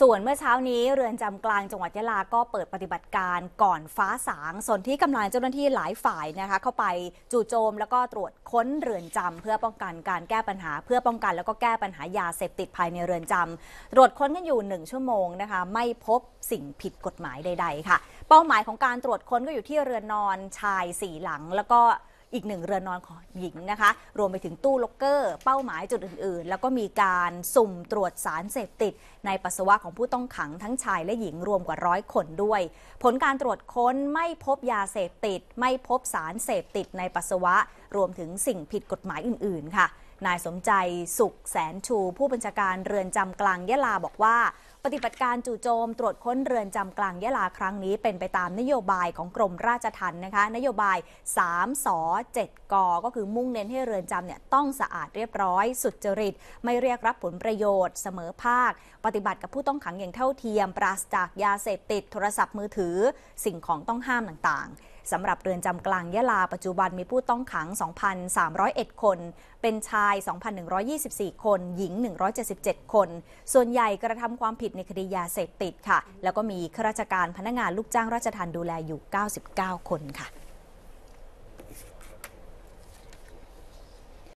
ส่วนเมื่อเช้านี้เรือนจำกลางจังหวัดยะลาก็เปิดปฏิบัติการก่อนฟ้าสาง ส่วนที่กำลังเจ้าหน้าที่หลายฝ่ายนะคะ เข้าไปจู่โจม แล้วก็ตรวจค้นเรือนจำเพื่อป้องกันการแก้ปัญหาเพื่อป้องกันแล้วก็แก้ปัญหายาเสพติดภายในเรือนจำตรวจค้นกันอยู่หนึ่งชั่วโมงนะคะ ไม่พบสิ่งผิดกฎหมายใดๆค่ะ เป้าหมายของการตรวจค้นก็อยู่ที่เรือนนอนชายสี่หลังแล้วก็อีกหนึ่งเรือนนอนของหญิงนะคะ รวมไปถึงตู้ล็อกเกอร์ เป้าหมายจุดอื่นๆ แล้วก็มีการสุ่มตรวจสารเสพติด ในปัสสาวะของผู้ต้องขังทั้งชายและหญิงรวมกว่าร้อยคนด้วย ผลการตรวจค้นไม่พบยาเสพติดไม่พบสารเสพติดในปัสสาวะรวมถึงสิ่งผิดกฎหมายอื่นๆค่ะนายสมใจสุขแสนชู ผู้บัญชาการเรือนจำกลางยะลาบอกว่าปฏิบัติการจู่โจมตรวจค้นเรือนจำกลางยะลาครั้งนี้เป็นไปตามนโยบายของกรมราชทัณฑ์นะคะ นโยบาย 3 ส 7 ก ก็คือมุ่งเน้นให้เรือนจำเนี่ยต้องสะอาดเรียบร้อยสุดจริตไม่เรียกรับผลประโยชน์ เสมอภาค ปฏิบัติกับผู้ต้องขังอย่างเท่าเทียม ปราศจากยาเสพติดโทรศัพท์มือถือ สิ่งของต้องห้ามต่างๆสำหรับเรือนจำกลางยะลาปัจจุบันมีผู้ต้องขัง 2,301 คน เป็นชาย 2,124 คน หญิง 177 คน ส่วนใหญ่กระทำความผิดในคดียาเสพติดค่ะ แล้วก็มีข้าราชการพนักงานลูกจ้างราชทันดูแลอยู่ 99 คนค่ะ